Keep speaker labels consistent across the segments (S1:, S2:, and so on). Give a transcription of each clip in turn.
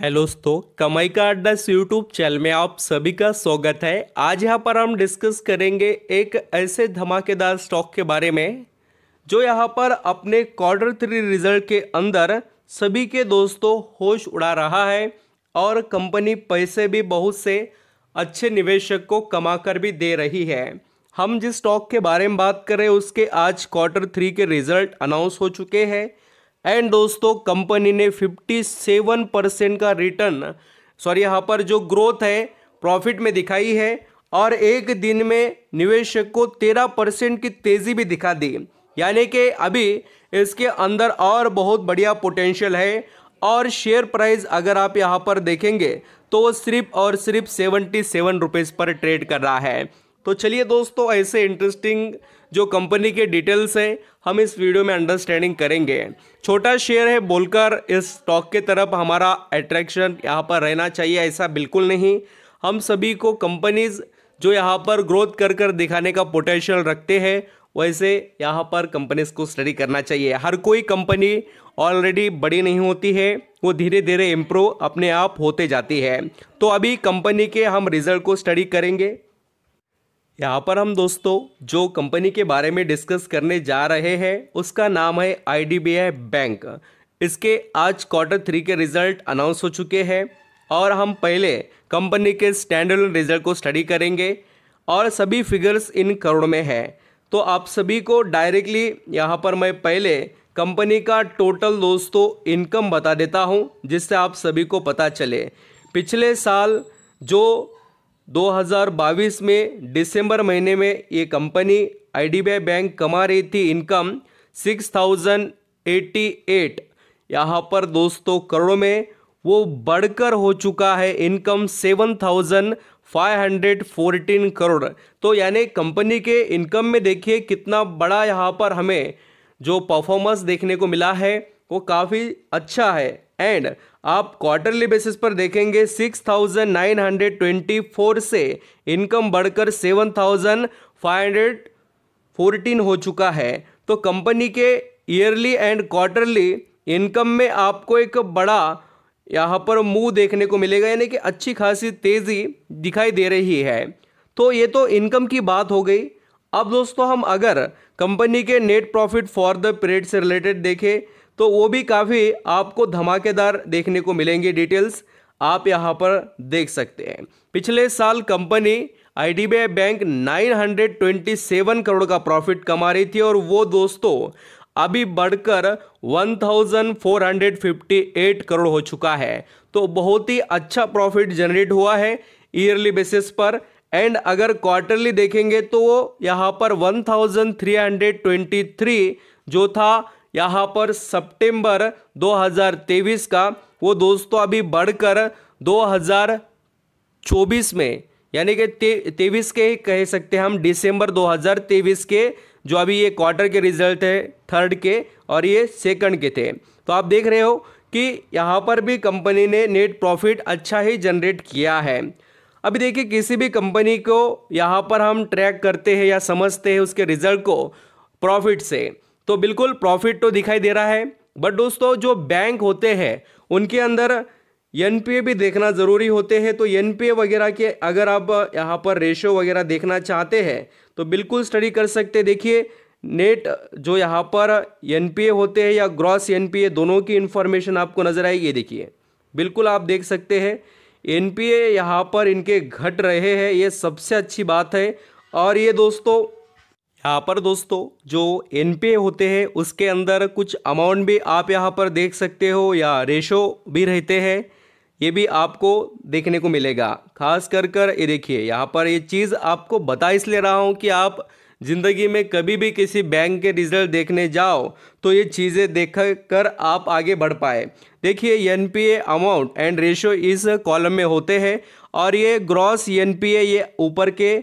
S1: hello दोस्तों कमाई का अड्डा यूट्यूब चैनल में आप सभी का स्वागत है आज यहाँ पर हम डिस्कस करेंगे एक ऐसे धमाकेदार स्टॉक के बारे में जो यहाँ पर अपने क्वार्टर थ्री रिजल्ट के अंदर सभी के दोस्तों होश उड़ा रहा है और कंपनी पैसे भी बहुत से अच्छे निवेशक को कमा कर भी दे रही है हम जिस स्टॉक के बारे में बात करें उसके आज क्वार्टर थ्री के रिजल्ट अनाउंस हो चुके हैं एंड दोस्तों कंपनी ने 57 परसेंट का रिटर्न सॉरी यहाँ पर जो ग्रोथ है प्रॉफिट में दिखाई है और एक दिन में निवेशक को 13 परसेंट की तेज़ी भी दिखा दी यानी कि अभी इसके अंदर और बहुत बढ़िया पोटेंशियल है और शेयर प्राइस अगर आप यहाँ पर देखेंगे तो सिर्फ और सिर्फ सेवेंटी सेवन रुपीज़ पर ट्रेड कर रहा है तो चलिए दोस्तों ऐसे इंटरेस्टिंग जो कंपनी के डिटेल्स है हम इस वीडियो में अंडरस्टैंडिंग करेंगे छोटा शेयर है बोलकर इस स्टॉक के तरफ हमारा अट्रैक्शन यहाँ पर रहना चाहिए ऐसा बिल्कुल नहीं हम सभी को कंपनीज़ जो यहाँ पर ग्रोथ कर कर दिखाने का पोटेंशियल रखते हैं वैसे यहाँ पर कंपनीज को स्टडी करना चाहिए हर कोई कंपनी ऑलरेडी बड़ी नहीं होती है वो धीरे धीरे इम्प्रूव अपने आप होते जाती है तो अभी कंपनी के हम रिजल्ट को स्टडी करेंगे यहाँ पर हम दोस्तों जो कंपनी के बारे में डिस्कस करने जा रहे हैं उसका नाम है आईडीबीआई बैंक इसके आज क्वार्टर थ्री के रिजल्ट अनाउंस हो चुके हैं और हम पहले कंपनी के स्टैंडर्ड रिजल्ट को स्टडी करेंगे और सभी फिगर्स इन करोड़ में है तो आप सभी को डायरेक्टली यहाँ पर मैं पहले कंपनी का टोटल दोस्तों इनकम बता देता हूँ जिससे आप सभी को पता चले पिछले साल जो 2022 में दिसंबर महीने में ये कंपनी आई बैंक कमा रही थी इनकम 6088 यहाँ पर दोस्तों करोड़ों में वो बढ़कर हो चुका है इनकम 7514 करोड़ तो यानी कंपनी के इनकम में देखिए कितना बड़ा यहाँ पर हमें जो परफॉर्मेंस देखने को मिला है वो काफ़ी अच्छा है एंड आप क्वार्टरली बेसिस पर देखेंगे 6,924 से इनकम बढ़कर 7,514 हो चुका है तो कंपनी के ईयरली एंड क्वार्टरली इनकम में आपको एक बड़ा यहाँ पर मुंह देखने को मिलेगा यानी कि अच्छी खासी तेज़ी दिखाई दे रही है तो ये तो इनकम की बात हो गई अब दोस्तों हम अगर कंपनी के net profit for the period से रिलेटेड देखें तो वो भी काफ़ी आपको धमाकेदार देखने को मिलेंगे डिटेल्स आप यहाँ पर देख सकते हैं पिछले साल कंपनी आई बैंक 927 करोड़ का प्रॉफिट कमा रही थी और वो दोस्तों अभी बढ़कर 1458 करोड़ हो चुका है तो बहुत ही अच्छा प्रॉफिट जनरेट हुआ है ईयरली बेसिस पर एंड अगर क्वार्टरली देखेंगे तो यहाँ पर 1323 जो था यहाँ पर सितंबर 2023 का वो दोस्तों अभी बढ़कर 2024 में यानी कि ते, तेईस के ही कह सकते हैं हम दिसंबर 2023 के जो अभी ये क्वार्टर के रिजल्ट है थर्ड के और ये सेकंड के थे तो आप देख रहे हो कि यहाँ पर भी कंपनी ने नेट प्रॉफिट अच्छा ही जनरेट किया है अभी देखिए किसी भी कंपनी को यहाँ पर हम ट्रैक करते हैं या समझते हैं उसके रिजल्ट को प्रॉफिट से तो बिल्कुल प्रॉफिट तो दिखाई दे रहा है बट दोस्तों जो बैंक होते हैं उनके अंदर एन भी देखना ज़रूरी होते हैं तो एन वगैरह के अगर आप यहाँ पर रेशो वगैरह देखना चाहते हैं तो बिल्कुल स्टडी कर सकते देखिए नेट जो यहाँ पर एन होते हैं या ग्रॉस एन दोनों की इन्फॉर्मेशन आपको नज़र आई ये देखिए बिल्कुल आप देख सकते हैं एन पी यहाँ पर इनके घट रहे हैं ये सबसे अच्छी बात है और ये दोस्तों यहाँ पर दोस्तों जो एन होते हैं उसके अंदर कुछ अमाउंट भी आप यहाँ पर देख सकते हो या रेशो भी रहते हैं ये भी आपको देखने को मिलेगा खास कर कर ये देखिए यहाँ पर ये चीज़ आपको बता इसलिए रहा हूँ कि आप ज़िंदगी में कभी भी किसी बैंक के रिजल्ट देखने जाओ तो ये चीज़ें देख कर आप आगे बढ़ पाए देखिए एन अमाउंट एंड रेशो इस कॉलम में होते हैं और ये ग्रॉस एन ये ऊपर के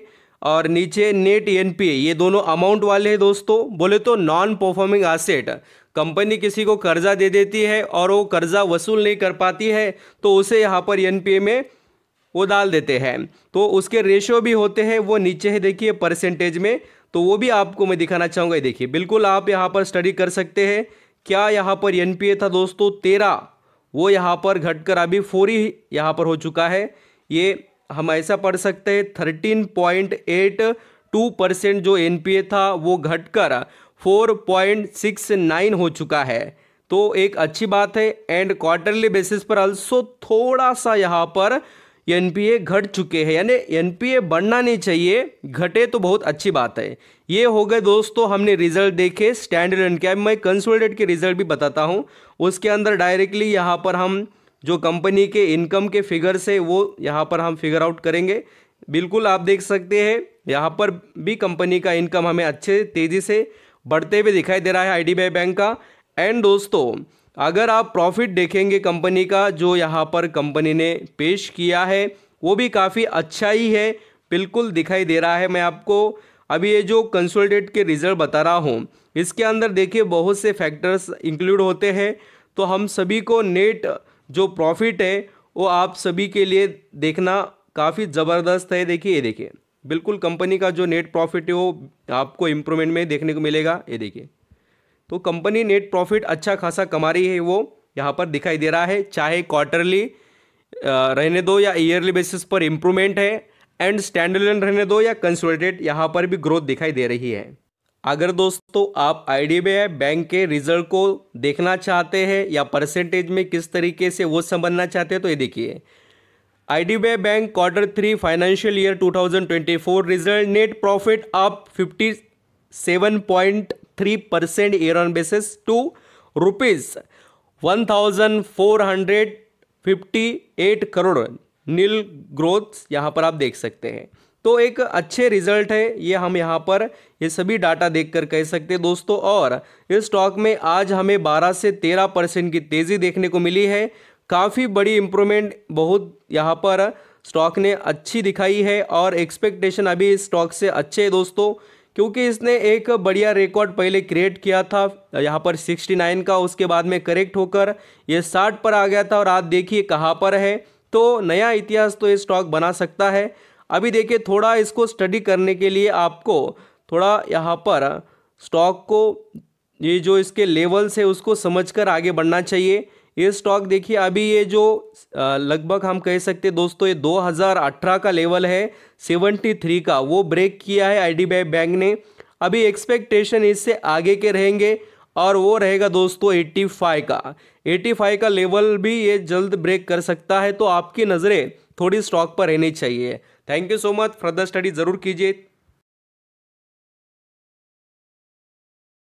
S1: और नीचे नेट एनपीए ये दोनों अमाउंट वाले हैं दोस्तों बोले तो नॉन परफॉर्मिंग एसेट कंपनी किसी को कर्जा दे देती है और वो कर्जा वसूल नहीं कर पाती है तो उसे यहाँ पर एनपीए में वो डाल देते हैं तो उसके रेशियो भी होते हैं वो नीचे है देखिए परसेंटेज में तो वो भी आपको मैं दिखाना चाहूँगा देखिए बिल्कुल आप यहाँ पर स्टडी कर सकते हैं क्या यहाँ पर एन था दोस्तों तेरह वो यहाँ पर घटकर अभी फोर ही यहाँ पर हो चुका है ये हम ऐसा पढ़ सकते हैं thirteen point eight two percent जो एन था वो घटकर फोर पॉइंट सिक्स नाइन हो चुका है तो एक अच्छी बात है एंड क्वार्टरली बेसिस पर अल्सो थोड़ा सा यहाँ पर एन घट चुके हैं यानी एन बढ़ना नहीं चाहिए घटे तो बहुत अच्छी बात है ये हो गए दोस्तों हमने रिजल्ट देखे स्टैंडर्ड एंड क्या मैं कंसोलिडेट के रिजल्ट भी बताता हूँ उसके अंदर डायरेक्टली यहाँ पर हम जो कंपनी के इनकम के फिगर से वो यहाँ पर हम फिगर आउट करेंगे बिल्कुल आप देख सकते हैं यहाँ पर भी कंपनी का इनकम हमें अच्छे तेज़ी से बढ़ते हुए दिखाई दे रहा है आई बैंक का एंड दोस्तों अगर आप प्रॉफिट देखेंगे कंपनी का जो यहाँ पर कंपनी ने पेश किया है वो भी काफ़ी अच्छा ही है बिल्कुल दिखाई दे रहा है मैं आपको अभी ये जो कंसोलिडेट के रिजल्ट बता रहा हूँ इसके अंदर देखिए बहुत से फैक्टर्स इंक्लूड होते हैं तो हम सभी को नेट जो प्रॉफिट है वो आप सभी के लिए देखना काफ़ी ज़बरदस्त है देखिए ये देखिए बिल्कुल कंपनी का जो नेट प्रॉफिट है वो आपको इम्प्रूवमेंट में देखने को मिलेगा ये देखिए तो कंपनी नेट प्रॉफिट अच्छा खासा कमा रही है वो यहाँ पर दिखाई दे रहा है चाहे क्वार्टरली रहने दो या ईयरली बेसिस पर इम्प्रूवमेंट है एंड स्टैंडर्ड रहने दो या कंसोल्टेड यहाँ पर भी ग्रोथ दिखाई दे रही है अगर दोस्तों आप I D B I bank के रिजल्ट को देखना चाहते हैं या परसेंटेज में किस तरीके से वो समझना चाहते हैं तो ये देखिए I D B I bank quarter three financial year 2024 result net profit up 57.3 percent year on basis to rupees one thousand four hundred fifty eight crore nil growth यहाँ पर आप देख सकते हैं तो एक अच्छे रिजल्ट है ये हम यहाँ पर ये सभी डाटा देखकर कह सकते हैं दोस्तों और इस स्टॉक में आज हमें 12 से 13 परसेंट की तेज़ी देखने को मिली है काफ़ी बड़ी इम्प्रूवमेंट बहुत यहाँ पर स्टॉक ने अच्छी दिखाई है और एक्सपेक्टेशन अभी इस स्टॉक से अच्छे है दोस्तों क्योंकि इसने एक बढ़िया रिकॉर्ड पहले क्रिएट किया था यहाँ पर 69 का उसके बाद में करेक्ट होकर ये 60 पर आ गया था और आज देखिए कहाँ पर है तो नया इतिहास तो ये स्टॉक बना सकता है अभी देखिए थोड़ा इसको स्टडी करने के लिए आपको थोड़ा यहाँ पर स्टॉक को ये जो इसके लेवल्स है उसको समझकर आगे बढ़ना चाहिए ये स्टॉक देखिए अभी ये जो लगभग हम कह सकते हैं दोस्तों ये 2018 का लेवल है 73 का वो ब्रेक किया है आई बैंक ने अभी एक्सपेक्टेशन इससे आगे के रहेंगे और वो रहेगा दोस्तों 85 का 85 का लेवल भी ये जल्द ब्रेक कर सकता है तो आपकी नज़रें थोड़ी स्टॉक पर रहनी चाहिए thank you so much further study ज़रूर कीजिए